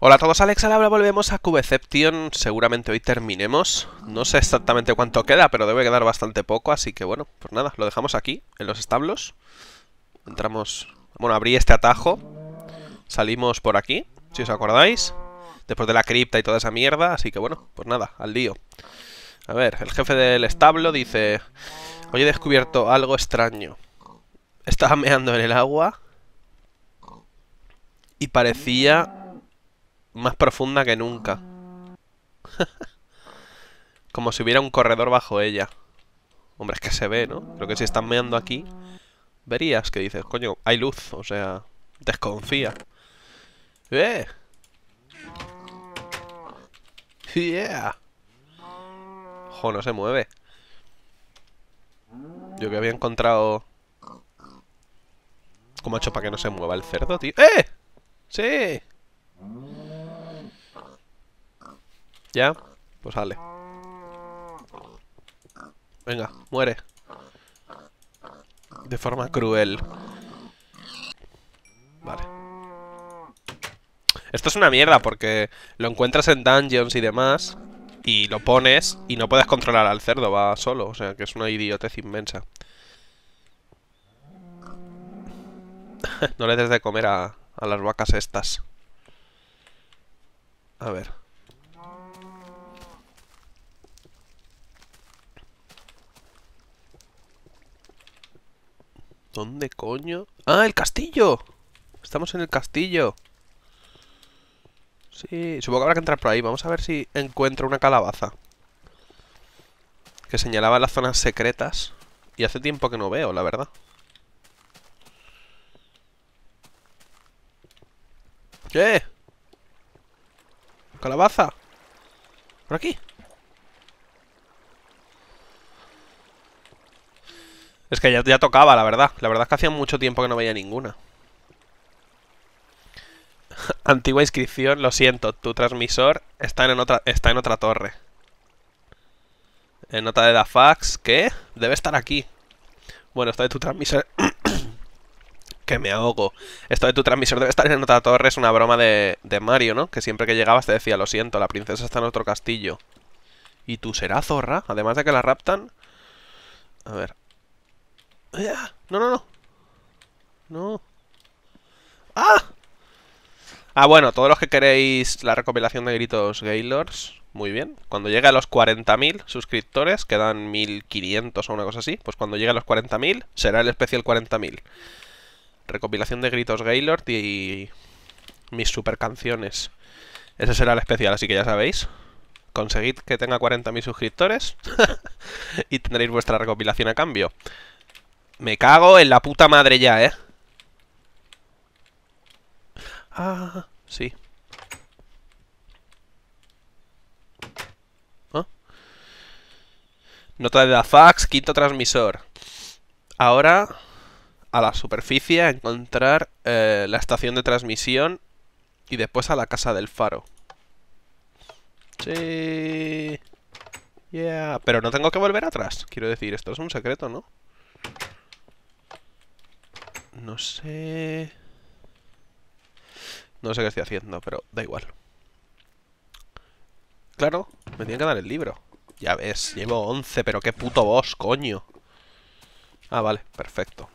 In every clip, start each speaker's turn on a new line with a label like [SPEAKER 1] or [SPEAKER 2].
[SPEAKER 1] Hola a todos, Alex Alabra, volvemos a Cubeception, seguramente hoy terminemos, no sé exactamente cuánto queda, pero debe quedar bastante poco, así que bueno, pues nada, lo dejamos aquí, en los establos, entramos, bueno, abrí este atajo, salimos por aquí, si os acordáis, después de la cripta y toda esa mierda, así que bueno, pues nada, al lío. A ver, el jefe del establo dice, hoy he descubierto algo extraño, estaba meando en el agua y parecía más profunda que nunca. Como si hubiera un corredor bajo ella. Hombre, es que se ve, ¿no? Creo que si estás meando aquí, verías que dices, coño, hay luz, o sea, desconfía. ¡Eh! ¡Yeah! Jo, no se mueve. Yo que había encontrado... ¿Cómo ha hecho para que no se mueva el cerdo, tío? ¡Eh! ¡Sí! ¿Ya? Pues sale. Venga, muere. De forma cruel. Vale. Esto es una mierda porque lo encuentras en dungeons y demás y lo pones y no puedes controlar al cerdo, va solo. O sea, que es una idiotez inmensa. no le des de comer a las vacas estas. A ver. ¿Dónde coño? ¡Ah, el castillo! Estamos en el castillo Sí, supongo que habrá que entrar por ahí Vamos a ver si encuentro una calabaza Que señalaba las zonas secretas Y hace tiempo que no veo, la verdad ¿Qué? ¿Calabaza? ¿Por aquí? Es que ya, ya tocaba, la verdad. La verdad es que hacía mucho tiempo que no veía ninguna. Antigua inscripción, lo siento, tu transmisor está en otra, está en otra torre. En nota de Dafax. fax, ¿qué? Debe estar aquí. Bueno, esto de tu transmisor... que me ahogo. Esto de tu transmisor debe estar en otra torre, es una broma de, de Mario, ¿no? Que siempre que llegabas te decía, lo siento, la princesa está en otro castillo. ¿Y tú serás zorra? Además de que la raptan... A ver, no, no, no. No. ¡Ah! Ah, bueno, todos los que queréis la recopilación de gritos Gaylords, muy bien. Cuando llegue a los 40.000 suscriptores, quedan 1.500 o una cosa así, pues cuando llegue a los 40.000 será el especial 40.000. Recopilación de gritos Gaylord y mis super canciones. Ese será el especial, así que ya sabéis. Conseguid que tenga 40.000 suscriptores y tendréis vuestra recopilación a cambio. Me cago en la puta madre ya, ¿eh? Ah, sí. ¿Ah? Nota de la fax, quinto transmisor. Ahora, a la superficie, encontrar eh, la estación de transmisión y después a la casa del faro. Sí. Yeah. Pero no tengo que volver atrás. Quiero decir, esto es un secreto, ¿no? No sé... No sé qué estoy haciendo, pero da igual. Claro, me tienen que dar el libro. Ya ves, llevo 11, pero qué puto boss, coño. Ah, vale, perfecto.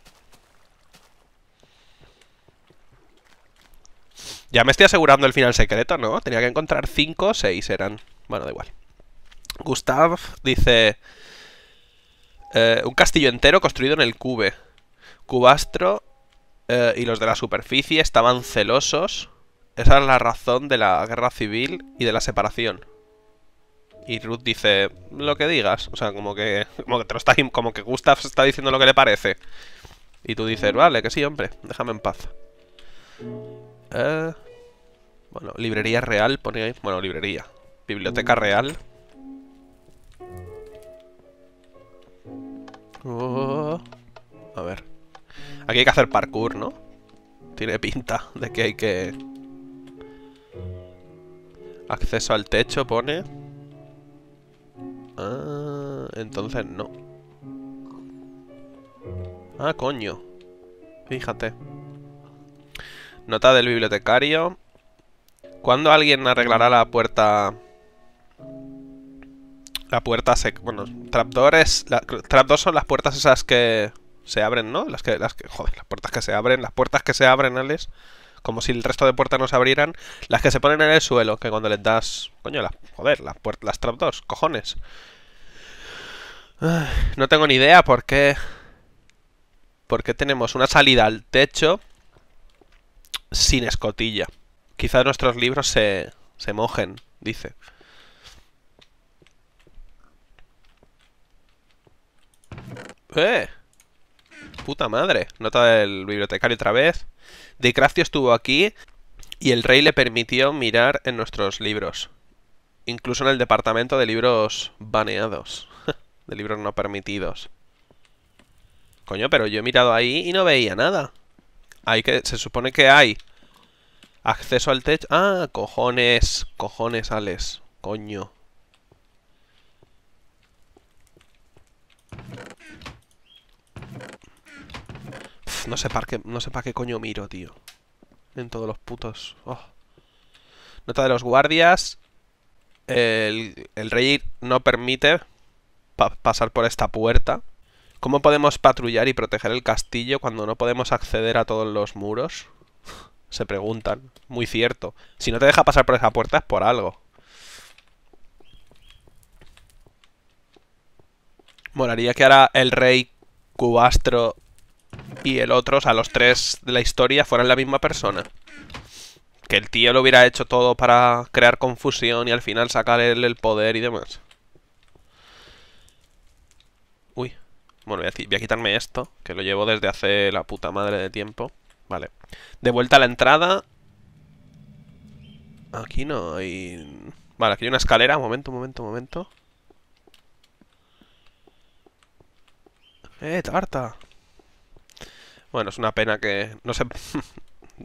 [SPEAKER 1] Ya me estoy asegurando el final secreto, ¿no? Tenía que encontrar 5 o 6 eran. Bueno, da igual. Gustav dice... Eh, un castillo entero construido en el cube. Cubastro eh, y los de la superficie estaban celosos. Esa es la razón de la guerra civil y de la separación. Y Ruth dice, lo que digas. O sea, como que, como que, está, como que Gustav está diciendo lo que le parece. Y tú dices, vale, que sí, hombre, déjame en paz. Eh, bueno, librería real, pone Bueno, librería. Biblioteca real. Oh, a ver. Aquí hay que hacer parkour, ¿no? Tiene pinta de que hay que... Acceso al techo pone... Ah, entonces no. Ah, coño. Fíjate. Nota del bibliotecario. ¿Cuándo alguien arreglará la puerta... La puerta se... Bueno, trapdoors... es... son las puertas esas que se abren, ¿no? Las que, las que, joder, las puertas que se abren, las puertas que se abren, Alex, como si el resto de puertas no se abrieran, las que se ponen en el suelo, que cuando les das, coño, las, joder, las puertas, las trap cojones. No tengo ni idea por qué, por qué tenemos una salida al techo sin escotilla. Quizás nuestros libros se, se mojen, dice. ¡Eh! puta madre. Nota del bibliotecario otra vez. Dicracio estuvo aquí y el rey le permitió mirar en nuestros libros. Incluso en el departamento de libros baneados. de libros no permitidos. Coño, pero yo he mirado ahí y no veía nada. Hay que... Se supone que hay... Acceso al techo... ¡Ah! Cojones. Cojones, Alex. Coño. No sé para qué, no qué coño miro, tío. En todos los putos. Oh. Nota de los guardias. El, rey no permite pasar por esta puerta. ¿Cómo podemos patrullar y proteger el castillo cuando no podemos acceder a todos los muros? Se preguntan. Muy cierto. Si no te deja pasar por esa puerta es por algo. Moraría que ahora el rey cubastro y el otro, o sea, los tres de la historia fueran la misma persona. Que el tío lo hubiera hecho todo para crear confusión y al final sacar el, poder y demás. Uy. Bueno, voy a, quitarme esto, que lo llevo desde hace la puta madre de tiempo. Vale. De vuelta a la entrada. Aquí no hay... Vale, aquí hay una escalera. Un momento, un momento, un momento. ¡Eh, tarta! Bueno, es una pena que no se...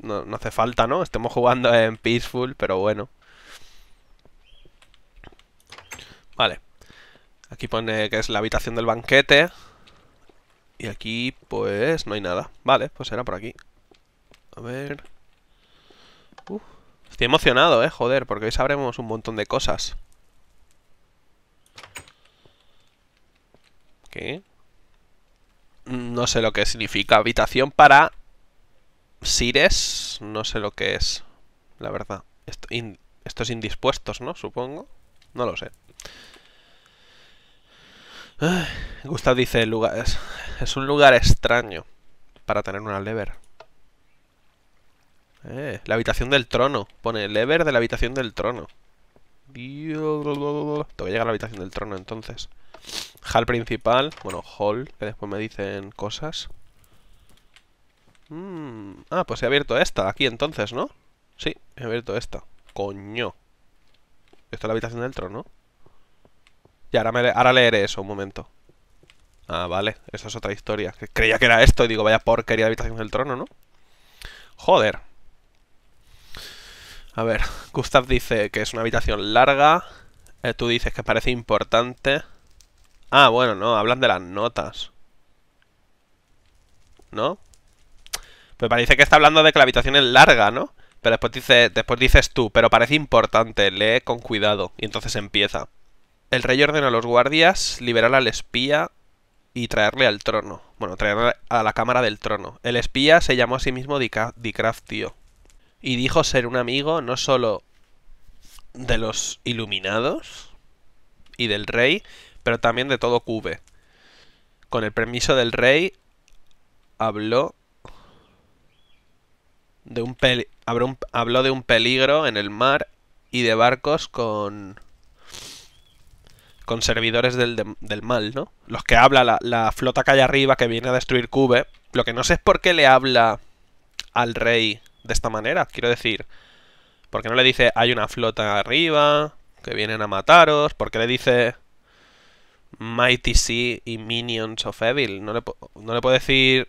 [SPEAKER 1] no, hace falta, ¿no? Estemos jugando en Peaceful, pero bueno. Vale. Aquí pone que es la habitación del banquete. Y aquí, pues, no hay nada. Vale, pues era por aquí. A ver... Estoy emocionado, eh, joder, porque hoy sabremos un montón de cosas. ¿Qué? No sé lo que significa. Habitación para Sires. No sé lo que es, la verdad. estos indispuestos, ¿no? Supongo. No lo sé. gusta Gustav dice, lugar, es, un lugar extraño para tener una lever. Eh, la habitación del trono. Pone lever de la habitación del trono. Tengo que llegar a la habitación del trono entonces. Hall principal, bueno, hall, que después me dicen cosas. Mm, ah, pues he abierto esta aquí entonces, ¿no? Sí, he abierto esta. Coño. Esto es la habitación del trono. Y ahora, me, leeré eso un momento. Ah, vale, eso es otra historia. Creía que era esto y digo, vaya porquería de habitación del trono, ¿no? Joder. A ver, Gustav dice que es una habitación larga. Eh, tú dices que parece importante. Ah, bueno, no, hablan de las notas. ¿No? Pues parece que está hablando de que la habitación es larga, ¿no? Pero después, dices tú, pero parece importante, lee con cuidado. Y entonces empieza. El rey ordena a los guardias liberar al espía y traerle al trono. Bueno, traerle a la cámara del trono. El espía se llamó a sí mismo Dicraftio. tío. Y dijo ser un amigo no solo de los iluminados y del rey, pero también de todo Cube. Con el permiso del rey, habló de un, habló de un peligro en el mar y de barcos con con servidores del, mal, ¿no? Los que habla la, la, flota que hay arriba que viene a destruir Cube. Lo que no sé es por qué le habla al rey de esta manera. Quiero decir, ¿por qué no le dice hay una flota arriba que vienen a mataros? ¿Por qué le dice Mighty Sea y Minions of Evil. No le, puedo decir...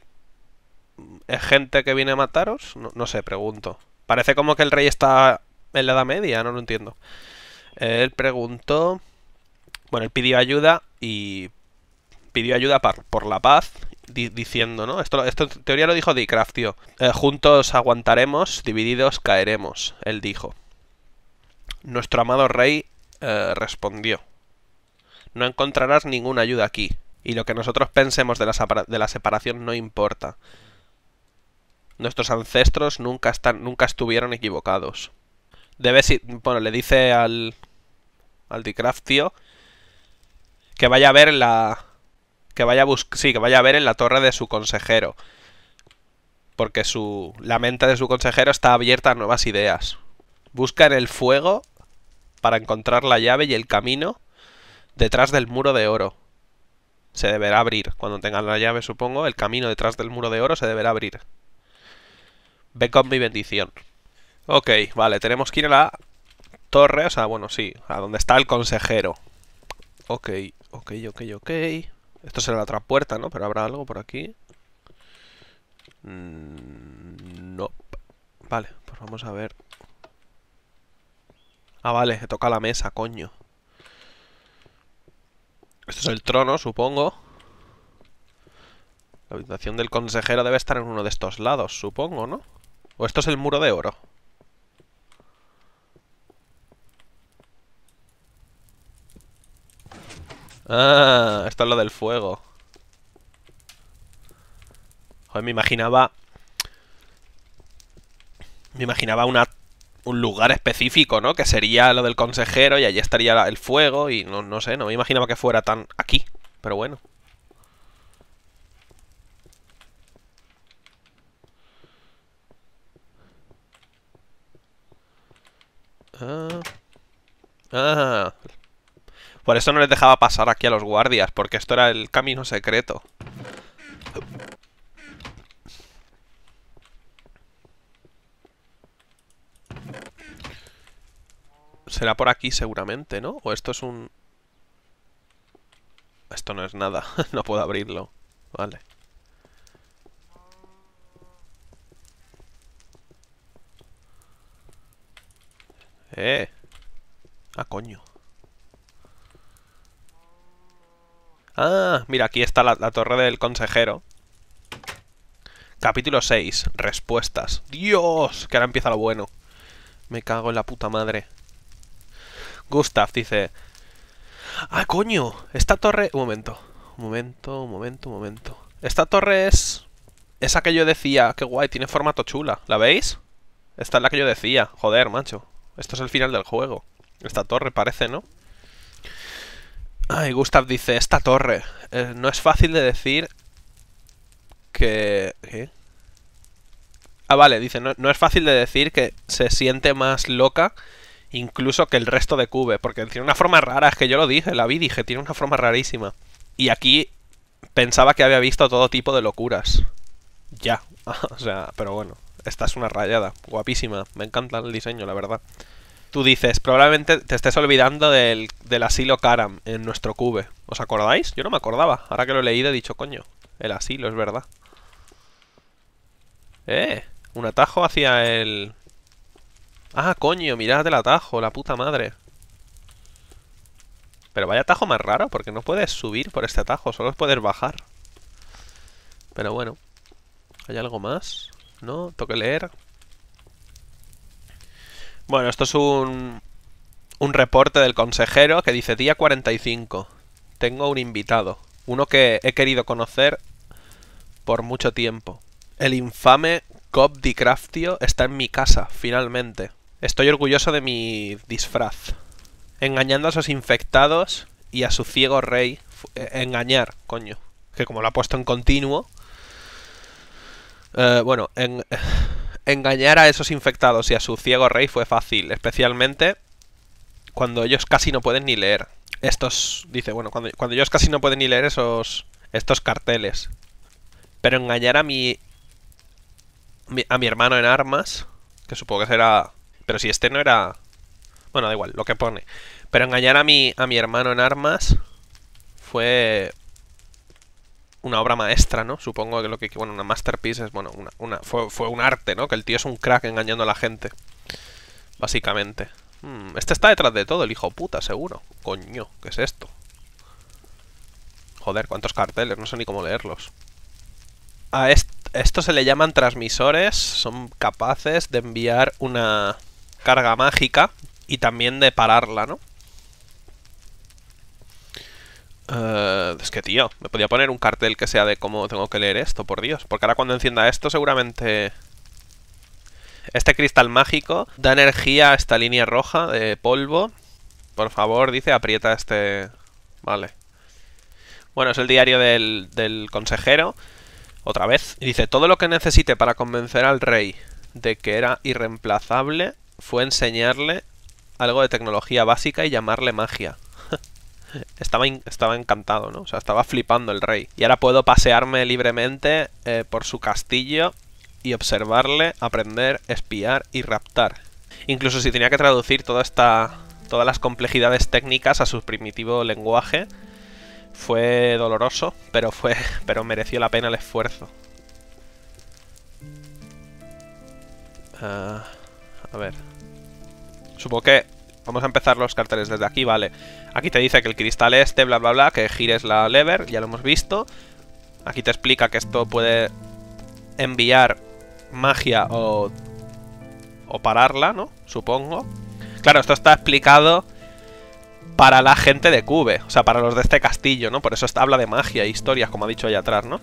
[SPEAKER 1] Mm, ¿Es gente que viene a mataros? No, sé, pregunto. Parece como que el rey está en la Edad Media, no lo entiendo. Él preguntó... Bueno, él pidió ayuda y... Pidió ayuda por, la paz, diciendo, ¿no? Esto, esto en teoría lo dijo Dicraft, tío. Eh, juntos aguantaremos, divididos caeremos, él dijo. Nuestro amado rey eh, respondió no encontrarás ninguna ayuda aquí. Y lo que nosotros pensemos de la, separación no importa. Nuestros ancestros nunca, están, nunca estuvieron equivocados. Debes ir, Bueno, le dice al... Al Dcraft, tío... Que vaya a ver en la... Que vaya a buscar... Sí, que vaya a ver en la torre de su consejero. Porque su... La mente de su consejero está abierta a nuevas ideas. Busca en el fuego para encontrar la llave y el camino detrás del muro de oro. Se deberá abrir. Cuando tengan la llave, supongo, el camino detrás del muro de oro se deberá abrir. Ve con mi bendición. Ok, vale, tenemos que ir a la torre, o sea, bueno, sí, a donde está el consejero. Ok, ok, ok, ok. Esto será la otra puerta, ¿no? Pero habrá algo por aquí. Mm, no. Vale, pues vamos a ver. Ah, vale, toca la mesa, coño. Este es el trono, supongo. La habitación del consejero debe estar en uno de estos lados, supongo, ¿no? O esto es el muro de oro. Ah, esto es lo del fuego. Joder, me imaginaba... Me imaginaba una un lugar específico, ¿no? Que sería lo del consejero y allí estaría el fuego y no, sé, no me imaginaba que fuera tan aquí, pero bueno. Ah. Ah. Por eso no les dejaba pasar aquí a los guardias, porque esto era el camino secreto. Será por aquí seguramente, ¿no? O esto es un... Esto no es nada. no puedo abrirlo. Vale. Eh. Ah, coño. Ah, mira, aquí está la, torre del consejero. Capítulo 6. Respuestas. Dios, que ahora empieza lo bueno. Me cago en la puta madre. Gustav dice... ¡Ah, coño! Esta torre... Un momento. Un momento, un momento, un momento. Esta torre es... Esa que yo decía. ¡Qué guay! Tiene formato chula. ¿La veis? Esta es la que yo decía. Joder, macho. Esto es el final del juego. Esta torre parece, ¿no? Ay, ah, Gustav dice, esta torre. Eh, no es fácil de decir que... ¿Qué? Ah, vale, dice, no, no es fácil de decir que se siente más loca incluso que el resto de Cube, porque tiene una forma rara, es que yo lo dije, la vi, dije, tiene una forma rarísima. Y aquí pensaba que había visto todo tipo de locuras. Ya, o sea, pero bueno, esta es una rayada, guapísima, me encanta el diseño, la verdad. Tú dices, probablemente te estés olvidando del, del asilo Karam en nuestro cube. ¿Os acordáis? Yo no me acordaba. Ahora que lo he leído he dicho, coño, el asilo, es verdad. Eh, un atajo hacia el, Ah, coño, mirad el atajo, la puta madre. Pero vaya atajo más raro, porque no puedes subir por este atajo, solo puedes bajar. Pero bueno. ¿Hay algo más? No, toque leer. Bueno, esto es un, un reporte del consejero que dice día 45. Tengo un invitado, uno que he querido conocer por mucho tiempo. El infame Cobb Craftio está en mi casa, finalmente. Estoy orgulloso de mi disfraz. Engañando a esos infectados y a su ciego rey. Eh, engañar, coño. Que como lo ha puesto en continuo. Eh, bueno, eh, engañar a esos infectados y a su ciego rey fue fácil. Especialmente cuando ellos casi no pueden ni leer. Estos, dice, bueno, cuando, cuando ellos casi no pueden ni leer esos, estos carteles. Pero engañar a mi, a mi hermano en armas, que supongo que será pero si este no era... Bueno, da igual, lo que pone. Pero engañar a mi, a mi hermano en armas fue una obra maestra, ¿no? Supongo que lo que... Bueno, una masterpiece es... Bueno, una, fue, un arte, ¿no? Que el tío es un crack engañando a la gente. Básicamente. Hmm, este está detrás de todo, el hijo puta, seguro. Coño, ¿qué es esto? Joder, cuántos carteles, no sé ni cómo leerlos. A estos esto se le llaman transmisores. Son capaces de enviar una carga mágica y también de pararla, ¿no? Eh, es que, tío, me podía poner un cartel que sea de cómo tengo que leer esto, por Dios. Porque ahora cuando encienda esto seguramente... Este cristal mágico da energía a esta línea roja de polvo. Por favor, dice, aprieta este... Vale. Bueno, es el diario del, del consejero. Otra vez. dice, todo lo que necesite para convencer al rey de que era irreemplazable fue enseñarle algo de tecnología básica y llamarle magia. estaba, estaba encantado, ¿no? O sea, estaba flipando el rey. Y ahora puedo pasearme libremente eh, por su castillo y observarle, aprender, espiar y raptar. Incluso si tenía que traducir todas las complejidades técnicas a su primitivo lenguaje, fue doloroso, pero, fue, pero mereció la pena el esfuerzo. Ah, a ver, Supongo que vamos a empezar los carteles desde aquí, vale. Aquí te dice que el cristal este, bla, bla, bla, que gires la lever, ya lo hemos visto. Aquí te explica que esto puede enviar magia o, o pararla, ¿no? Supongo. Claro, esto está explicado para la gente de Cube, o sea, para los de este castillo, ¿no? Por eso habla de magia e historias, como ha dicho allá atrás, ¿no?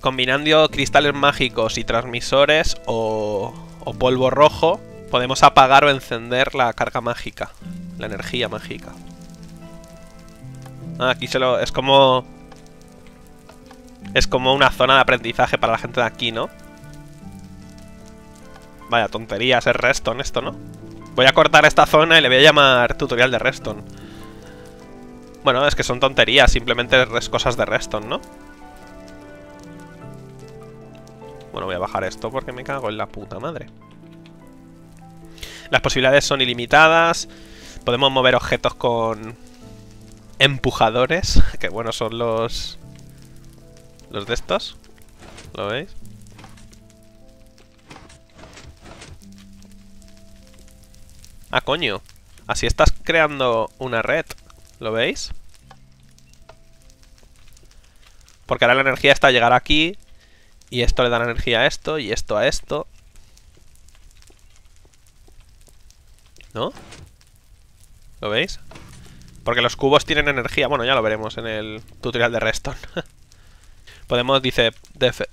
[SPEAKER 1] Combinando cristales mágicos y transmisores o, o polvo rojo, podemos apagar o encender la carga mágica, la energía mágica. Ah, aquí se lo... es como... Es como una zona de aprendizaje para la gente de aquí, ¿no? Vaya tonterías, es Reston esto, ¿no? Voy a cortar esta zona y le voy a llamar tutorial de Reston. Bueno, es que son tonterías, simplemente es cosas de Reston, ¿no? Bueno, voy a bajar esto porque me cago en la puta madre. Las posibilidades son ilimitadas. Podemos mover objetos con empujadores, que bueno, son los... Los de estos. ¿Lo veis? Ah, coño. Así estás creando una red. ¿Lo veis? Porque ahora la energía está a llegar aquí. Y esto le da la energía a esto. Y esto a esto. ¿No? ¿Lo veis? Porque los cubos tienen energía. Bueno, ya lo veremos en el tutorial de Reston. podemos, dice,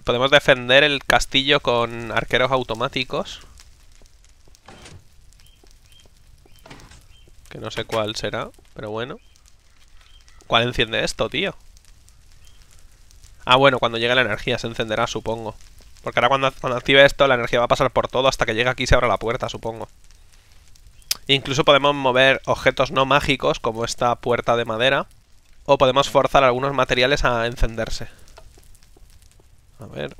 [SPEAKER 1] podemos defender el castillo con arqueros automáticos. Que no sé cuál será, pero bueno. ¿Cuál enciende esto, tío? Ah, bueno, cuando llegue la energía se encenderá, supongo. Porque ahora cuando, cuando active esto, la energía va a pasar por todo hasta que llegue aquí y se abra la puerta, supongo. Incluso podemos mover objetos no mágicos, como esta puerta de madera, o podemos forzar algunos materiales a encenderse. A ver...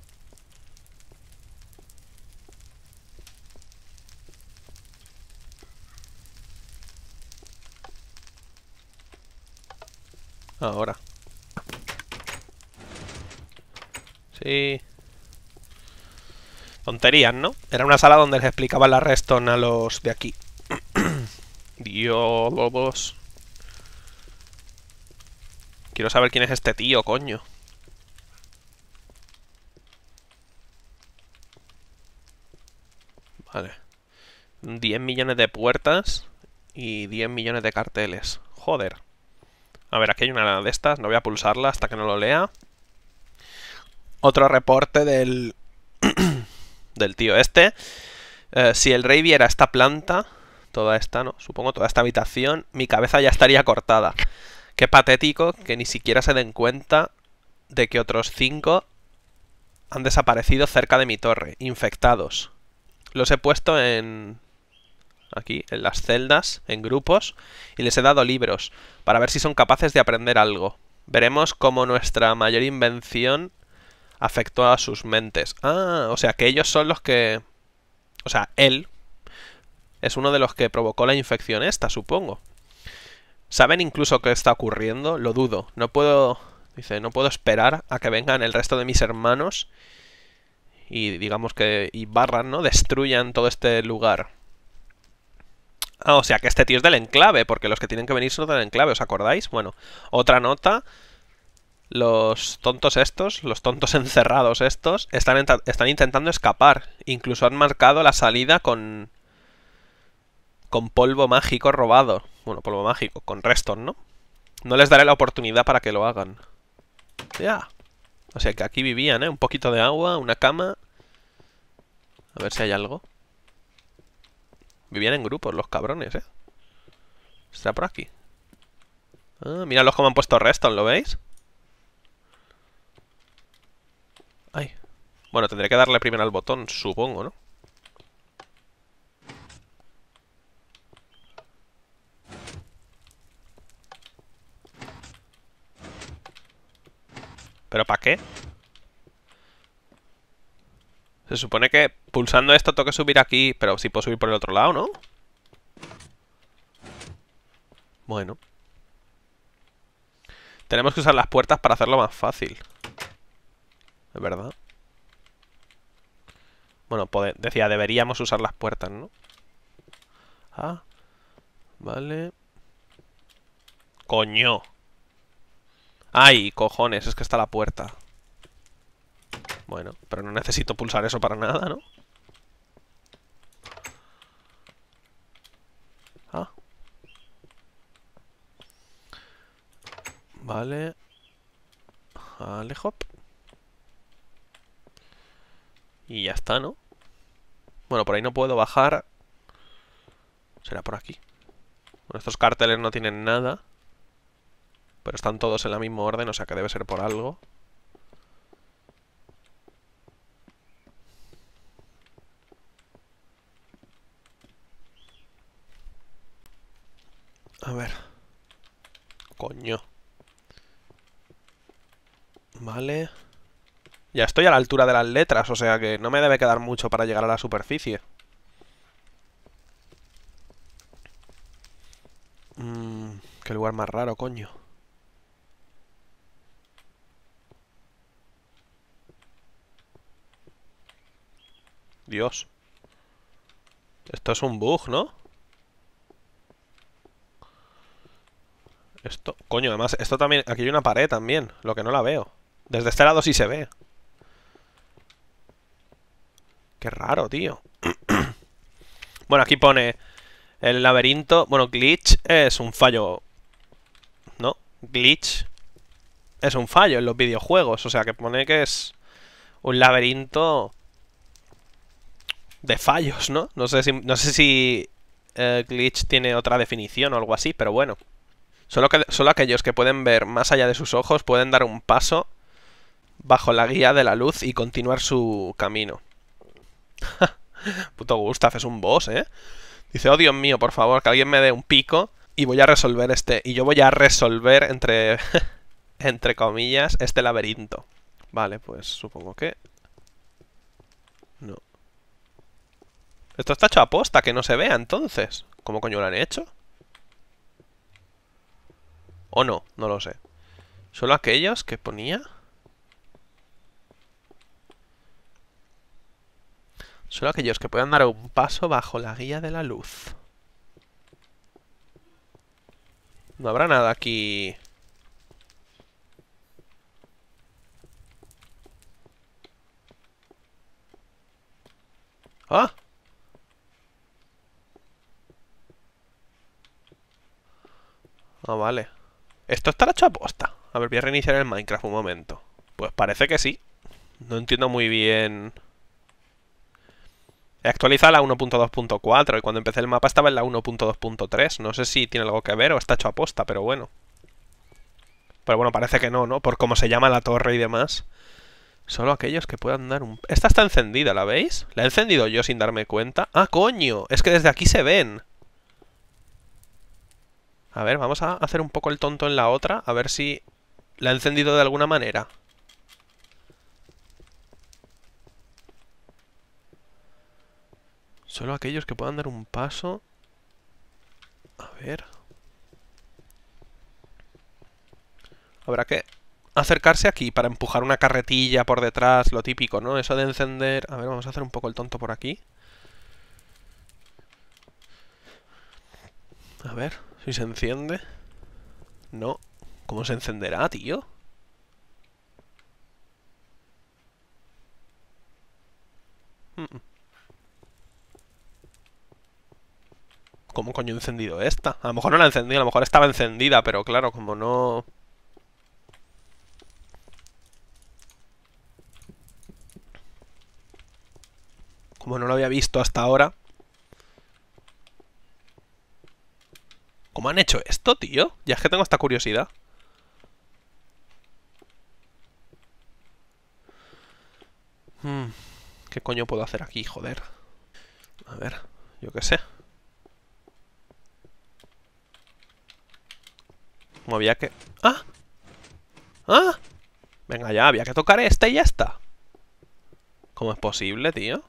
[SPEAKER 1] Ahora. Sí. Tonterías, ¿no? Era una sala donde les explicaba la redstone a los de aquí. Tío Lobos. Quiero saber quién es este tío, coño. Vale. 10 millones de puertas y 10 millones de carteles. Joder. A ver, aquí hay una de estas. No voy a pulsarla hasta que no lo lea. Otro reporte del... del tío este. Eh, si el rey viera esta planta, toda esta, ¿no? Supongo toda esta habitación, mi cabeza ya estaría cortada. Qué patético que ni siquiera se den cuenta de que otros cinco han desaparecido cerca de mi torre, infectados. Los he puesto en... aquí, en las celdas, en grupos, y les he dado libros, para ver si son capaces de aprender algo. Veremos cómo nuestra mayor invención afectó a sus mentes. Ah, o sea que ellos son los que... O sea, él, es uno de los que provocó la infección esta, supongo. ¿Saben incluso qué está ocurriendo? Lo dudo. No puedo... Dice, no puedo esperar a que vengan el resto de mis hermanos y digamos que... y barran, ¿no? Destruyan todo este lugar. Ah, o sea que este tío es del enclave, porque los que tienen que venir son del enclave, ¿os acordáis? Bueno, otra nota. Los tontos estos, los tontos encerrados estos, están, están intentando escapar. Incluso han marcado la salida con, con polvo mágico robado. Bueno, polvo mágico, con restos, ¿no? No les daré la oportunidad para que lo hagan. Ya. O sea que aquí vivían, ¿eh? Un poquito de agua, una cama. A ver si hay algo. Vivían en grupos, los cabrones, ¿eh? Está por aquí. Ah, mira los como han puesto restos, ¿lo veis? Ay. Bueno, tendré que darle primero al botón, supongo, ¿no? ¿Pero para qué? Se supone que pulsando esto tengo que subir aquí, pero si sí puedo subir por el otro lado, ¿no? Bueno. Tenemos que usar las puertas para hacerlo más fácil. Es verdad. Bueno, decía, deberíamos usar las puertas, ¿no? Ah. Vale. Coño. ¡Ay, cojones! Es que está la puerta. Bueno, pero no necesito pulsar eso para nada, ¿no? Ah. Vale. Vale, hop. Y ya está, ¿no? Bueno, por ahí no puedo bajar. Será por aquí. Bueno, estos carteles no tienen nada. Pero están todos en la misma orden, o sea que debe ser por algo. A ver. Coño. Vale. Ya estoy a la altura de las letras, o sea que no me debe quedar mucho para llegar a la superficie. Mmm. qué lugar más raro, coño. Dios. Esto es un bug, ¿no? Esto... Coño, además, esto también... Aquí hay una pared también, lo que no la veo. Desde este lado sí se ve. Qué raro, tío. bueno, aquí pone... El laberinto... Bueno, glitch es un fallo... ¿No? Glitch es un fallo en los videojuegos. O sea, que pone que es un laberinto de fallos, ¿no? No sé si, no sé si eh, glitch tiene otra definición o algo así, pero bueno. Solo, que, aquellos que pueden ver más allá de sus ojos pueden dar un paso bajo la guía de la luz y continuar su camino. Puto Gustav es un boss, ¿eh? Dice, oh Dios mío, por favor, que alguien me dé un pico y voy a resolver este... Y yo voy a resolver, entre... entre comillas, este laberinto. Vale, pues supongo que... No. Esto está hecho posta, que no se vea entonces. ¿Cómo coño lo han hecho? O no, no lo sé. Solo aquellos que ponía... Solo aquellos que puedan dar un paso bajo la guía de la luz. No habrá nada aquí... ¡Ah! Ah, vale. Esto está hecho a posta A ver, voy a reiniciar el Minecraft un momento. Pues parece que sí. No entiendo muy bien... He actualizado la 1.2.4 y cuando empecé el mapa estaba en la 1.2.3. No sé si tiene algo que ver o está hecho a posta pero bueno. Pero bueno, parece que no, ¿no? Por cómo se llama la torre y demás. Solo aquellos que puedan dar un... Esta está encendida, ¿la veis? La he encendido yo sin darme cuenta. ¡Ah, coño! Es que desde aquí se ven. A ver, vamos a hacer un poco el tonto en la otra, a ver si la he encendido de alguna manera. Solo aquellos que puedan dar un paso... A ver... Habrá que acercarse aquí para empujar una carretilla por detrás, lo típico, ¿no? Eso de encender... A ver, vamos a hacer un poco el tonto por aquí. A ver... Si se enciende. No. ¿Cómo se encenderá, tío? ¿Cómo coño he encendido esta? A lo mejor no la encendido a lo mejor estaba encendida, pero claro, como no... Como no lo había visto hasta ahora... ¿Cómo han hecho esto, tío? Ya es que tengo esta curiosidad. Hmm, ¿Qué coño puedo hacer aquí, joder? A ver, yo qué sé. ¿Cómo había que... ¡Ah! ¡Ah! Venga ya, había que tocar esta y ya está. ¿Cómo es posible, tío?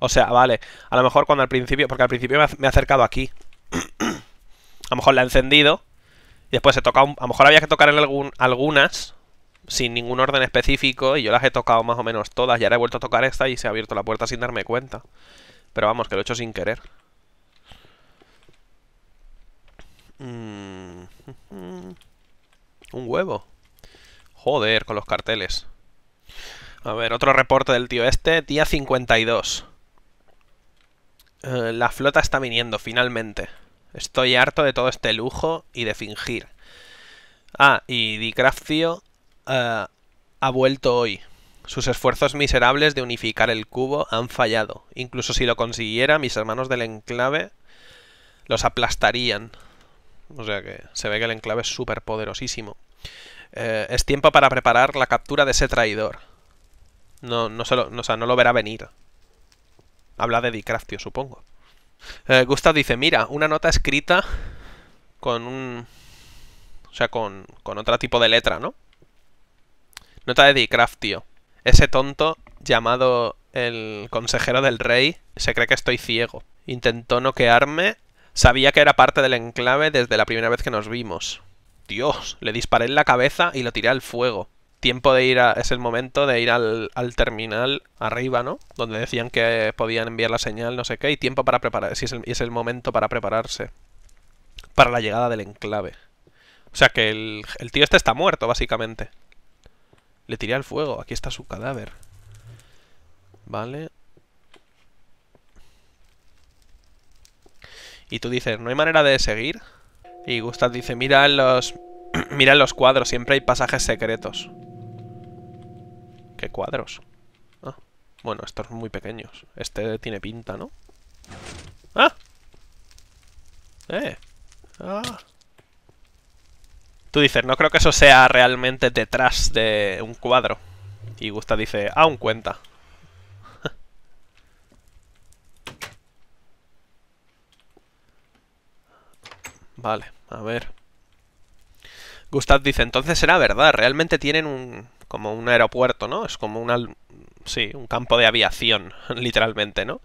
[SPEAKER 1] O sea, vale, a lo mejor cuando al principio... Porque al principio me he acercado aquí a lo mejor la he encendido y después se toca a lo mejor había que tocar algunas sin ningún orden específico y yo las he tocado más o menos todas y ahora he vuelto a tocar esta y se ha abierto la puerta sin darme cuenta. Pero vamos, que lo he hecho sin querer. Mm. Un huevo. Joder, con los carteles. A ver, otro reporte del tío este, día 52. Eh, la flota está viniendo, finalmente. Estoy harto de todo este lujo y de fingir. Ah, y DiCraftio eh, ha vuelto hoy. Sus esfuerzos miserables de unificar el cubo han fallado. Incluso si lo consiguiera, mis hermanos del enclave los aplastarían. O sea que se ve que el enclave es súper poderosísimo. Eh, es tiempo para preparar la captura de ese traidor. No, no, se no lo verá venir. Habla de Dicraftio, supongo. Eh, Gustavo dice, mira, una nota escrita con un... O sea, con, con otro tipo de letra, ¿no? Nota de Dicraft, tío. Ese tonto llamado el consejero del rey se cree que estoy ciego. Intentó noquearme. Sabía que era parte del enclave desde la primera vez que nos vimos. Dios, le disparé en la cabeza y lo tiré al fuego tiempo de ir a. es el momento de ir al, terminal arriba, ¿no? Donde decían que podían enviar la señal, no sé qué, y tiempo para preparar. Si es el, momento para prepararse. Para la llegada del enclave. O sea que el, tío este está muerto, básicamente. Le tiré al fuego. Aquí está su cadáver. Vale. Y tú dices, ¿no hay manera de seguir? Y Gustav dice, mira los... mira en los cuadros, siempre hay pasajes secretos cuadros? Ah. bueno, estos son muy pequeños. Este tiene pinta, ¿no? ¡Ah! ¡Eh! ¡Ah! Tú dices, no creo que eso sea realmente detrás de un cuadro. Y Gusta dice, aún ah, cuenta. vale, a ver. Gustav dice, entonces será verdad, realmente tienen un, como un aeropuerto, ¿no? Es como una, sí, un campo de aviación, literalmente, ¿no?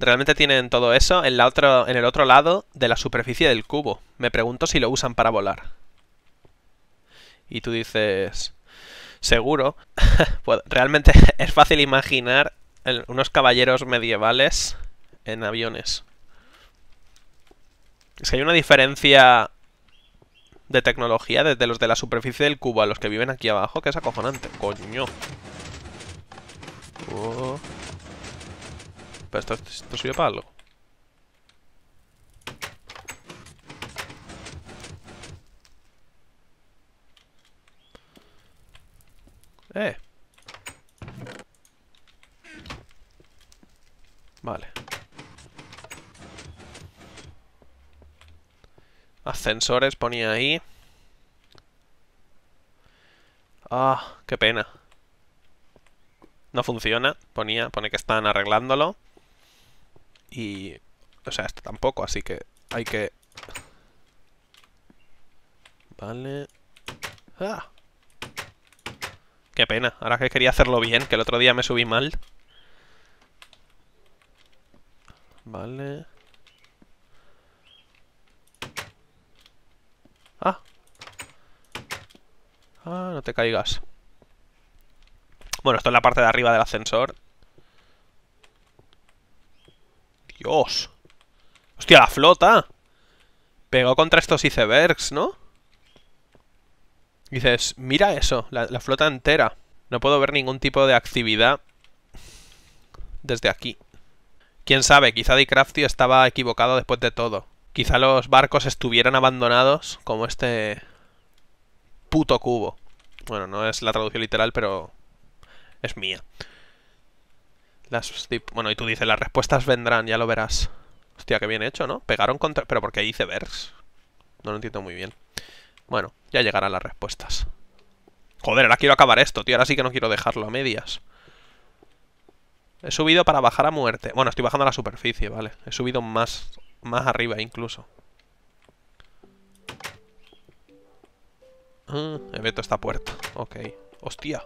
[SPEAKER 1] Realmente tienen todo eso en, la otro, en el otro lado de la superficie del cubo. Me pregunto si lo usan para volar. Y tú dices, seguro. Pues, realmente es fácil imaginar unos caballeros medievales en aviones. Es que hay una diferencia de tecnología desde los de la superficie del cubo a los que viven aquí abajo, que es acojonante. Coño. Oh. Pero esto, esto sirve para algo. Eh. Vale. Ascensores ponía ahí. Ah, qué pena. No funciona. Ponía, pone que están arreglándolo. Y... O sea, esto tampoco, así que hay que... Vale. Ah. Qué pena. Ahora que quería hacerlo bien, que el otro día me subí mal. Vale. Ah, no te caigas. Bueno, esto es la parte de arriba del ascensor. Dios. Hostia, la flota. Pegó contra estos icebergs, ¿no? Dices, mira eso, la, flota entera. No puedo ver ningún tipo de actividad desde aquí. Quién sabe, quizá Crafty estaba equivocado después de todo. Quizá los barcos estuvieran abandonados, como este puto cubo. Bueno, no es la traducción literal, pero es mía. bueno, y tú dices, las respuestas vendrán, ya lo verás. Hostia, qué bien hecho, ¿no? Pegaron contra... Pero ¿por qué hice vers? No lo entiendo muy bien. Bueno, ya llegarán las respuestas. Joder, ahora quiero acabar esto, tío. Ahora sí que no quiero dejarlo a medias. He subido para bajar a muerte. Bueno, estoy bajando a la superficie, vale. He subido más, más arriba incluso. He mm, meto esta puerta, Ok. Hostia.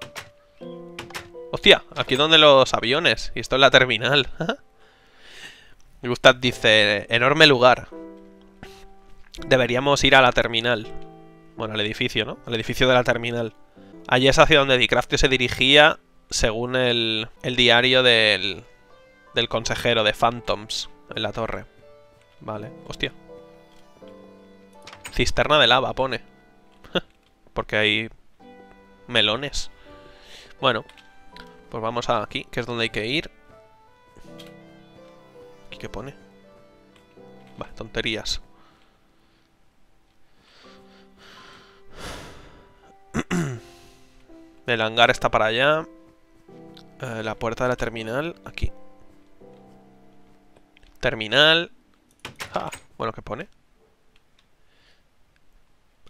[SPEAKER 1] Hostia, aquí donde los aviones. Y esto es la terminal. Gustad dice, enorme lugar. Deberíamos ir a la terminal. Bueno, al edificio, ¿no? Al edificio de la terminal. Allí es hacia donde Dicraftio se dirigía según el, el diario del, del consejero de Phantoms en la torre. Vale, hostia. Cisterna de lava, pone porque hay melones. Bueno, pues vamos a aquí, que es donde hay que ir. ¿Aquí qué pone? Vale, tonterías. El hangar está para allá. Eh, la puerta de la terminal, aquí. Terminal. Ah, bueno, ¿qué pone?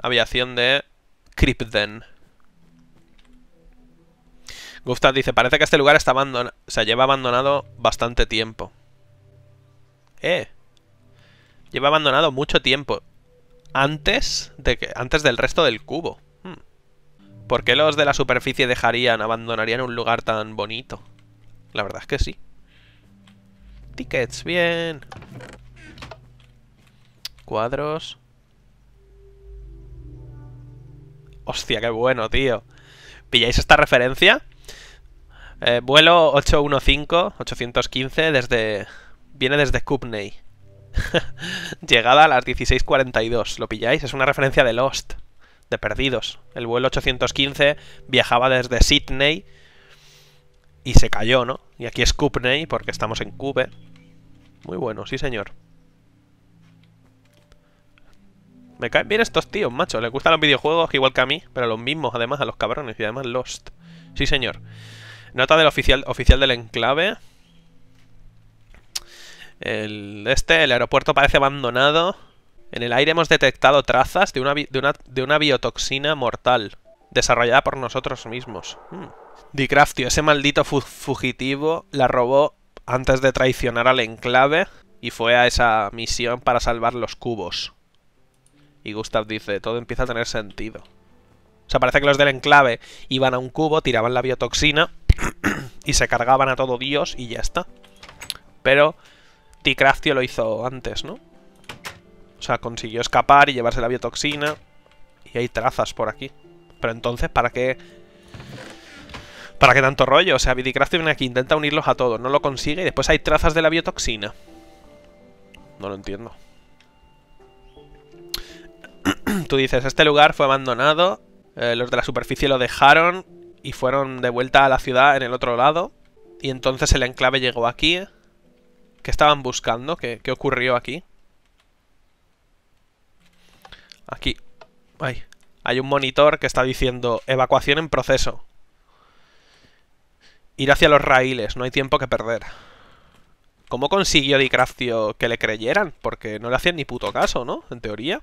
[SPEAKER 1] Aviación de then dice, parece que este lugar está abandonado, o sea, lleva abandonado bastante tiempo. Eh. Lleva abandonado mucho tiempo. Antes, de que, antes del resto del cubo. Hmm. ¿Por qué los de la superficie dejarían, abandonarían un lugar tan bonito? La verdad es que sí. Tickets, bien. Cuadros. Hostia, qué bueno, tío. ¿Pilláis esta referencia? Eh, vuelo 815, 815, desde... Viene desde Kootenay. Llegada a las 16.42, ¿lo pilláis? Es una referencia de Lost, de Perdidos. El vuelo 815 viajaba desde Sydney y se cayó, ¿no? Y aquí es Kootenay, porque estamos en Cooper. Muy bueno, sí señor. Me caen bien estos tíos, macho. Les gustan los videojuegos igual que a mí, pero los mismos además a los cabrones y además Lost. Sí, señor. Nota del oficial, oficial del enclave. El, este, el aeropuerto parece abandonado. En el aire hemos detectado trazas de una, de una biotoxina mortal, desarrollada por nosotros mismos. Hmm. Di Dicraftio, ese maldito fugitivo, la robó antes de traicionar al enclave y fue a esa misión para salvar los cubos. Y Gustav dice, todo empieza a tener sentido. O sea, parece que los del enclave iban a un cubo, tiraban la biotoxina y se cargaban a todo Dios y ya está. Pero Dicraftio lo hizo antes, ¿no? O sea, consiguió escapar y llevarse la biotoxina. Y hay trazas por aquí. Pero entonces, ¿para qué ¿Para qué tanto rollo? O sea, Dicraftio viene aquí, intenta unirlos a todos, no lo consigue y después hay trazas de la biotoxina. No lo entiendo. tú dices, este lugar fue abandonado, eh, los de la superficie lo dejaron y fueron de vuelta a la ciudad en el otro lado. Y entonces el enclave llegó aquí. ¿Qué estaban buscando? ¿Qué, ocurrió aquí? Aquí. Hay un monitor que está diciendo evacuación en proceso. Ir hacia los raíles, no hay tiempo que perder. ¿Cómo consiguió DiCraftio que le creyeran? Porque no le hacían ni puto caso, ¿no? En teoría.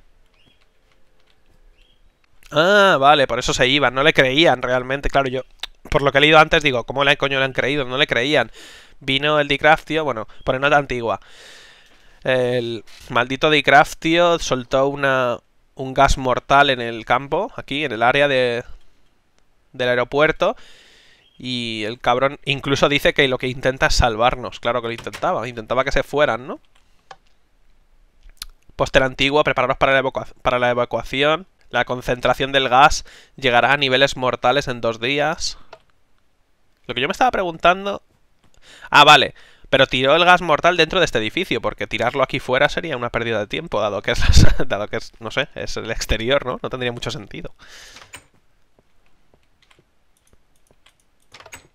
[SPEAKER 1] Ah, vale, por eso se iban, no le creían realmente, claro, yo por lo que he leído antes digo, ¿cómo le coño le han creído? No le creían. Vino el tío. bueno, por nota antigua. El maldito tío, soltó una un gas mortal en el campo, aquí en el área de del aeropuerto y el cabrón incluso dice que lo que intenta es salvarnos, claro que lo intentaba, intentaba que se fueran, ¿no? Póster pues antiguo, prepararos para para la evacuación. La concentración del gas llegará a niveles mortales en dos días. Lo que yo me estaba preguntando... Ah, vale. Pero tiró el gas mortal dentro de este edificio, porque tirarlo aquí fuera sería una pérdida de tiempo, dado que es, dado que es no sé, es el exterior, ¿no? No tendría mucho sentido.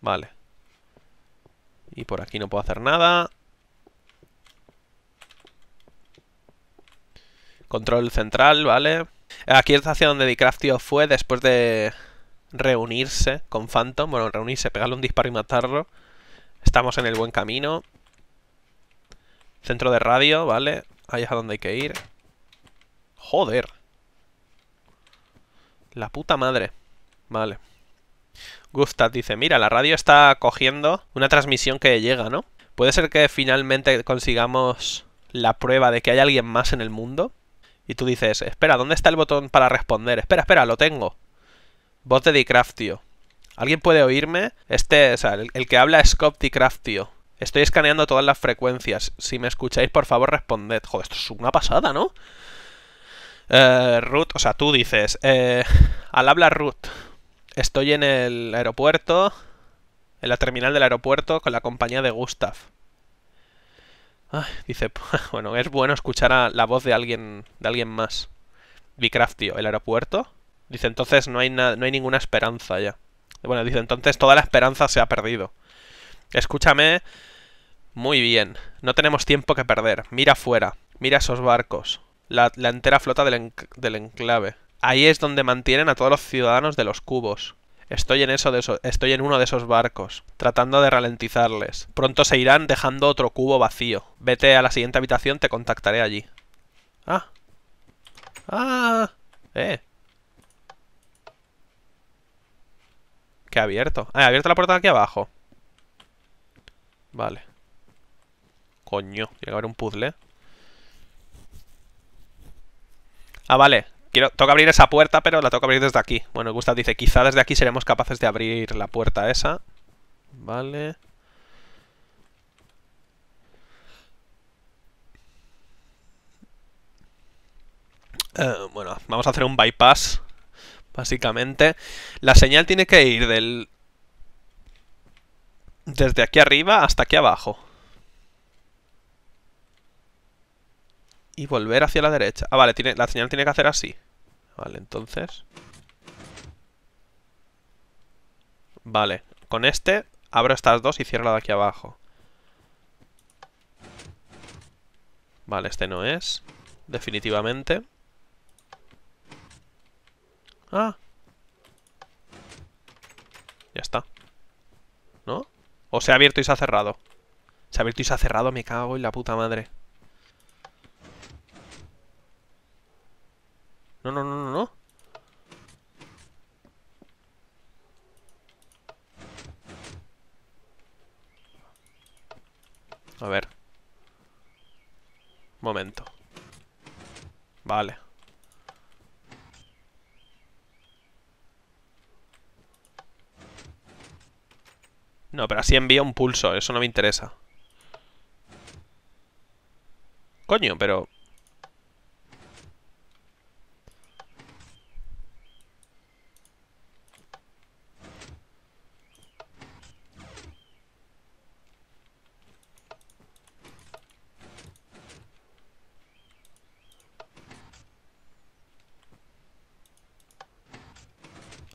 [SPEAKER 1] Vale. Y por aquí no puedo hacer nada. Control central, vale. Aquí es hacia donde DiCraftio fue después de reunirse con Phantom. Bueno, reunirse, pegarle un disparo y matarlo. Estamos en el buen camino. Centro de radio, ¿vale? Ahí es a donde hay que ir. Joder. La puta madre. Vale. Gustav dice, mira, la radio está cogiendo una transmisión que llega, ¿no? Puede ser que finalmente consigamos la prueba de que hay alguien más en el mundo. Y tú dices, espera, ¿dónde está el botón para responder? Espera, espera, lo tengo. Voz de Dcraftio. ¿Alguien puede oírme? Este, o sea, el, que habla es Scott Estoy escaneando todas las frecuencias. Si me escucháis, por favor, responded. Joder, esto es una pasada, ¿no? Eh, Ruth, o sea, tú dices, eh, al habla Ruth, estoy en el aeropuerto, en la terminal del aeropuerto con la compañía de Gustav. Ah, dice, bueno, es bueno escuchar a la voz de alguien, de alguien más. Bicraft, el aeropuerto. Dice, entonces no hay, no hay ninguna esperanza ya. Bueno, dice, entonces toda la esperanza se ha perdido. Escúchame muy bien. No tenemos tiempo que perder. Mira afuera. Mira esos barcos. La, la entera flota del, del enclave. Ahí es donde mantienen a todos los ciudadanos de los cubos. Estoy en, eso estoy en uno de esos barcos, tratando de ralentizarles. Pronto se irán dejando otro cubo vacío. Vete a la siguiente habitación, te contactaré allí. Ah. Ah. Eh. Que ha abierto. Ah, he abierto la puerta aquí abajo. Vale. Coño, tiene que haber un puzzle. Ah, vale toca abrir esa puerta, pero la toca abrir desde aquí. Bueno, Gustav dice, quizá desde aquí seremos capaces de abrir la puerta esa. Vale. Eh, bueno, vamos a hacer un bypass, básicamente. La señal tiene que ir del... Desde aquí arriba hasta aquí abajo. y volver hacia la derecha. Ah, vale, la señal tiene que hacer así. Vale, entonces... Vale, con este abro estas dos y cierro la de aquí abajo. Vale, este no es. Definitivamente. Ah. Ya está. ¿No? O se ha abierto y se ha cerrado. Se ha abierto y se ha cerrado, me cago en la puta madre. No, no, no, no, no. A ver. Momento. Vale. No, pero así envía un pulso, eso no me interesa. Coño, pero...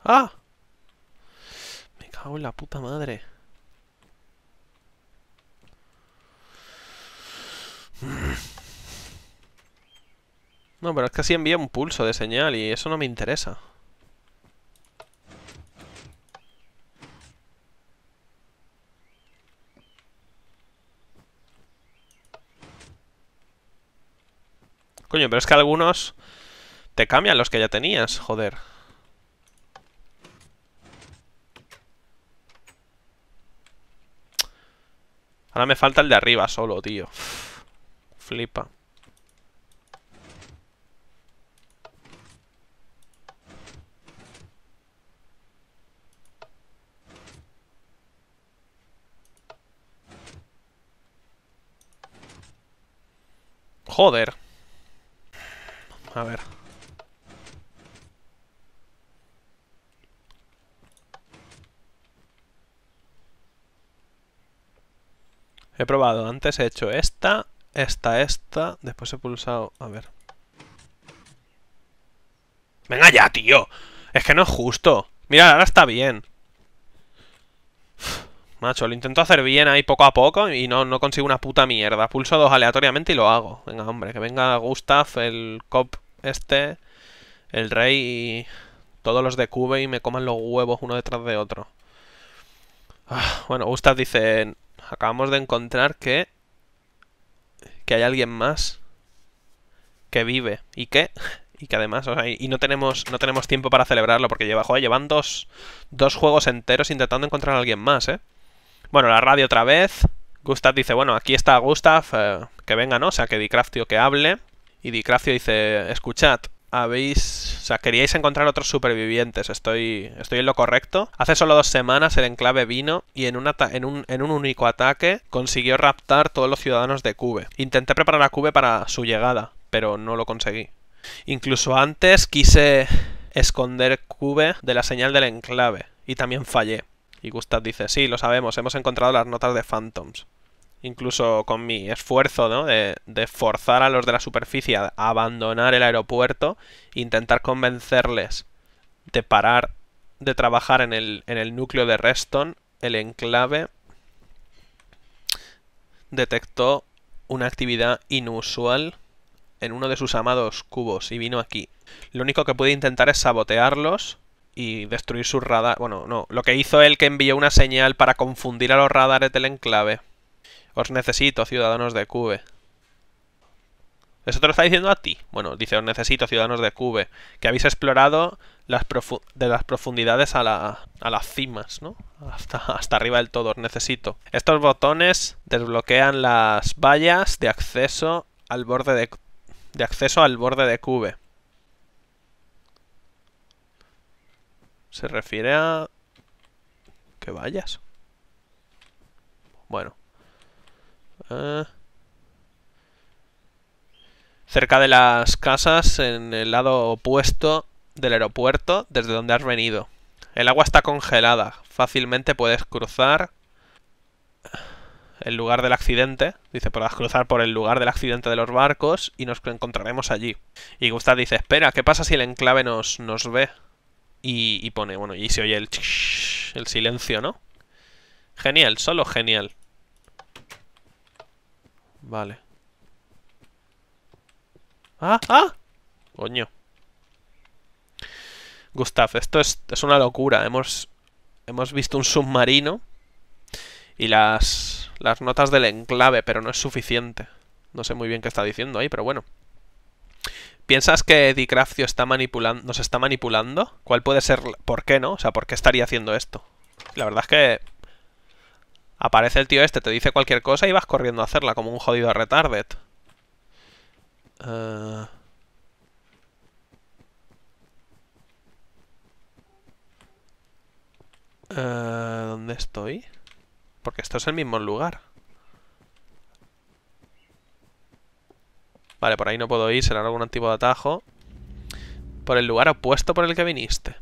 [SPEAKER 1] ¡Ah! Me cago en la puta madre. No, pero es que así envía un pulso de señal y eso no me interesa. Coño, pero es que algunos te cambian los que ya tenías, joder. Ahora me falta el de arriba solo, tío. flipa. Joder. A ver. He probado, antes he hecho esta, esta, esta, después he pulsado... A ver. ¡Venga ya, tío! Es que no es justo. Mira, ahora está bien. Macho, lo intento hacer bien ahí poco a poco y no, no consigo una puta mierda. Pulso dos aleatoriamente y lo hago. Venga, hombre, que venga Gustav, el cop este, el rey y todos los de Cube y me coman los huevos uno detrás de otro. Ah, bueno, Gustav dice, acabamos de encontrar que, que hay alguien más que vive y que y que además, y no tenemos, no tenemos tiempo para celebrarlo porque lleva, llevan dos, dos juegos enteros intentando encontrar a alguien más, ¿eh? Bueno, la radio otra vez. Gustav dice, bueno, aquí está Gustav, eh, que venga, ¿no? O sea, que Dicraftio que hable. Y Dicraftio dice, escuchad, habéis... O sea, queríais encontrar otros supervivientes, estoy, estoy en lo correcto. Hace solo dos semanas el enclave vino y en, un, único ataque consiguió raptar todos los ciudadanos de Cube. Intenté preparar a Cube para su llegada, pero no lo conseguí. Incluso antes quise esconder Cube de la señal del enclave y también fallé. Y Gustav dice, sí, lo sabemos, hemos encontrado las notas de Phantoms incluso con mi esfuerzo de, forzar a los de la superficie a abandonar el aeropuerto, intentar convencerles de parar de trabajar en el, en el núcleo de Reston, el enclave detectó una actividad inusual en uno de sus amados cubos y vino aquí. Lo único que pude intentar es sabotearlos y destruir sus radares. Bueno, no, lo que hizo él que envió una señal para confundir a los radares del enclave. Os necesito, ciudadanos de Cube. Eso te lo está diciendo a ti. Bueno, dice, os necesito, ciudadanos de Cube, que habéis explorado las de las profundidades a, las cimas, ¿no? Hasta, arriba del todo, os necesito. Estos botones desbloquean las vallas de acceso al borde de, acceso al borde de Cube. Se refiere a... qué vallas. Bueno. Ah. Cerca de las casas, en el lado opuesto del aeropuerto, desde donde has venido. El agua está congelada. Fácilmente puedes cruzar el lugar del accidente. Dice, podrás cruzar por el lugar del accidente de los barcos y nos encontraremos allí. Y Gustav dice, espera, ¿qué pasa si el enclave nos, nos ve? Y, pone, bueno, y se oye el, el silencio, ¿no? Genial, solo genial. Vale. ¡Ah! ¡Ah! Coño. Gustav, esto es, una locura. Hemos, hemos visto un submarino y las, las notas del enclave, pero no es suficiente. No sé muy bien qué está diciendo ahí, pero bueno. ¿Piensas que Dicrafcio está manipulando, nos está manipulando? ¿Cuál puede ser? ¿Por qué no? O sea, ¿por qué estaría haciendo esto? La verdad es que Aparece el tío este, te dice cualquier cosa y vas corriendo a hacerla como un jodido retarded. Eh, eh, ¿Dónde estoy? Porque esto es el mismo lugar. Vale, por ahí no puedo ir, será algún antiguo atajo. Por el lugar opuesto por el que viniste.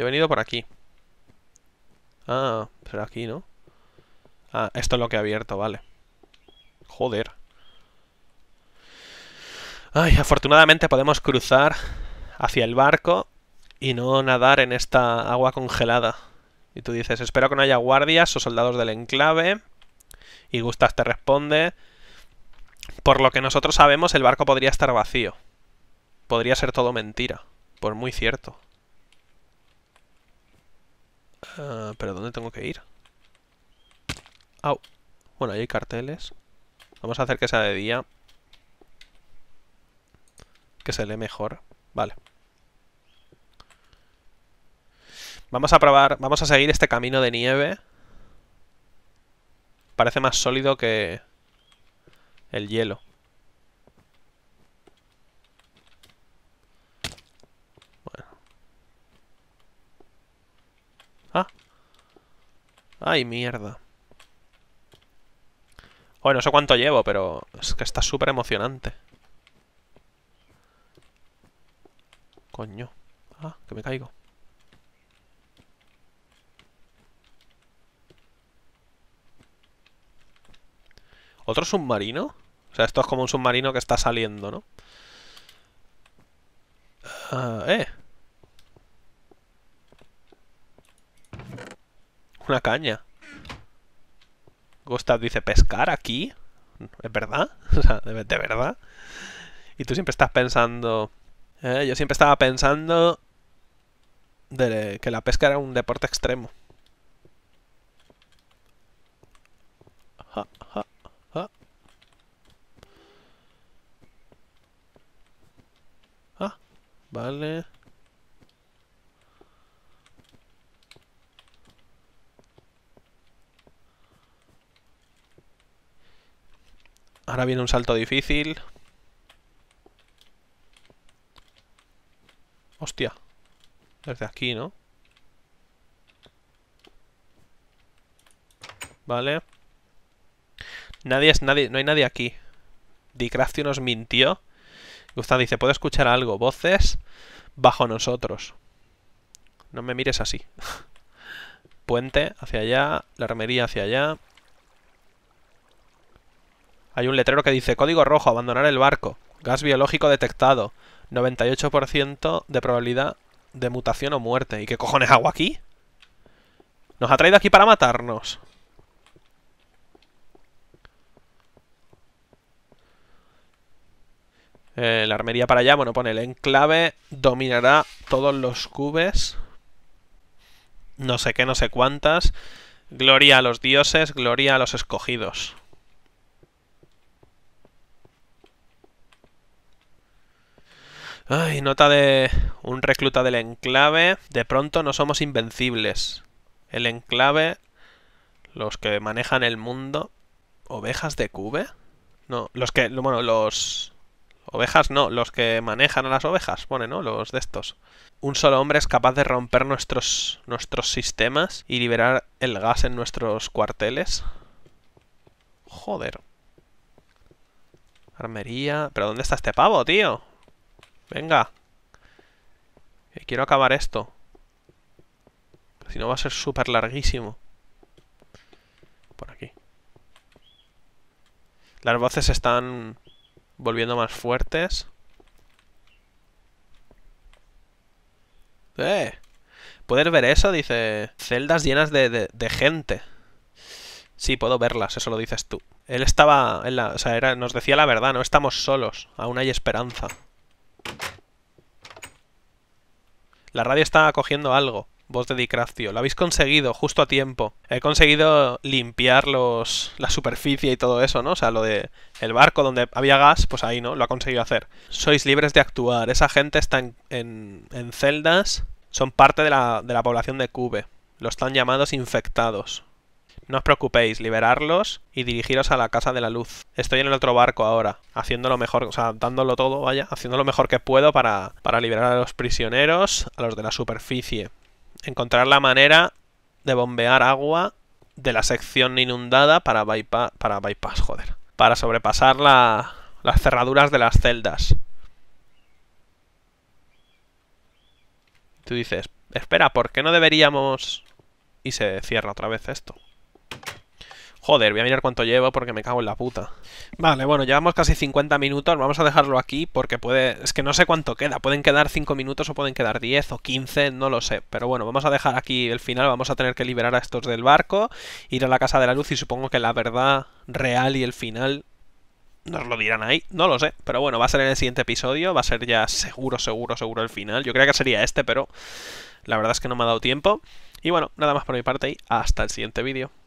[SPEAKER 1] Yo he venido por aquí. Ah, pero aquí, ¿no? Ah, esto es lo que he abierto, vale. Joder. Ay, afortunadamente podemos cruzar hacia el barco y no nadar en esta agua congelada. Y tú dices, espero que no haya guardias o soldados del enclave. Y Gustas te responde, por lo que nosotros sabemos el barco podría estar vacío. Podría ser todo mentira, por muy cierto. Ah, ¿Pero dónde tengo que ir? Au. Bueno, ahí hay carteles. Vamos a hacer que sea de día. Que se lee mejor. Vale. Vamos a probar... Vamos a seguir este camino de nieve. Parece más sólido que... El hielo. Ay, mierda. Bueno, no sé cuánto llevo, pero es que está súper emocionante. Coño. Ah, que me caigo. ¿Otro submarino? O sea, esto es como un submarino que está saliendo, ¿no? Ah, eh. una caña. Gustav dice, ¿pescar aquí? ¿Es verdad? O sea, de, verdad. Y tú siempre estás pensando... Eh, yo siempre estaba pensando que la pesca era un deporte extremo. Ah, ah, ah. ah vale. Ahora viene un salto difícil. Hostia. Desde aquí, ¿no? Vale. Nadie es nadie. No hay nadie aquí. Dicraftio nos mintió. Gustavo dice, puedo escuchar algo. Voces bajo nosotros. No me mires así. Puente hacia allá. La armería hacia allá. Hay un letrero que dice código rojo, abandonar el barco. Gas biológico detectado. 98% de probabilidad de mutación o muerte. ¿Y qué cojones hago aquí? Nos ha traído aquí para matarnos. Eh, la armería para allá, bueno, pone el enclave, dominará todos los cubes. No sé qué, no sé cuántas. Gloria a los dioses, gloria a los escogidos. Ay, nota de un recluta del enclave. De pronto no somos invencibles. El enclave, los que manejan el mundo. ¿Ovejas de cube? No, los que. Bueno, los. Ovejas no, los que manejan a las ovejas, pone, ¿no? Los de estos. Un solo hombre es capaz de romper nuestros, nuestros sistemas y liberar el gas en nuestros cuarteles. Joder. Armería. ¿Pero dónde está este pavo, tío? Venga. quiero acabar esto. Si no va a ser súper larguísimo. Por aquí. Las voces están volviendo más fuertes. ¡Eh! ¿Puedes ver eso? Dice... Celdas llenas de, gente. Sí, puedo verlas, eso lo dices tú. Él estaba... En la, o sea, nos decía la verdad, no estamos solos. Aún hay esperanza. La radio está cogiendo algo. Voz de Dicraftio. Lo habéis conseguido justo a tiempo. He conseguido limpiar la superficie y todo eso, ¿no? O sea, lo de el barco donde había gas, pues ahí, ¿no? Lo ha conseguido hacer. Sois libres de actuar. Esa gente está en, celdas. Son parte de la, población de Cube. Los están llamados infectados. No os preocupéis, liberarlos y dirigiros a la casa de la luz. Estoy en el otro barco ahora, haciendo lo mejor, o sea, dándolo todo, vaya, haciendo lo mejor que puedo para, liberar a los prisioneros, a los de la superficie. Encontrar la manera de bombear agua de la sección inundada para bypass, para bypass, joder. Para sobrepasar la, las cerraduras de las celdas. Tú dices, espera, ¿por qué no deberíamos...? Y se cierra otra vez esto. Joder, voy a mirar cuánto llevo porque me cago en la puta. Vale, bueno, llevamos casi 50 minutos, vamos a dejarlo aquí porque puede... Es que no sé cuánto queda, pueden quedar 5 minutos o pueden quedar 10 o 15, no lo sé. Pero bueno, vamos a dejar aquí el final, vamos a tener que liberar a estos del barco, ir a la Casa de la Luz y supongo que la verdad real y el final nos lo dirán ahí, no lo sé, pero bueno, va a ser en el siguiente episodio, va a ser ya seguro, seguro, seguro el final. Yo creía que sería este, pero la verdad es que no me ha dado tiempo. Y bueno, nada más por mi parte y hasta el siguiente vídeo.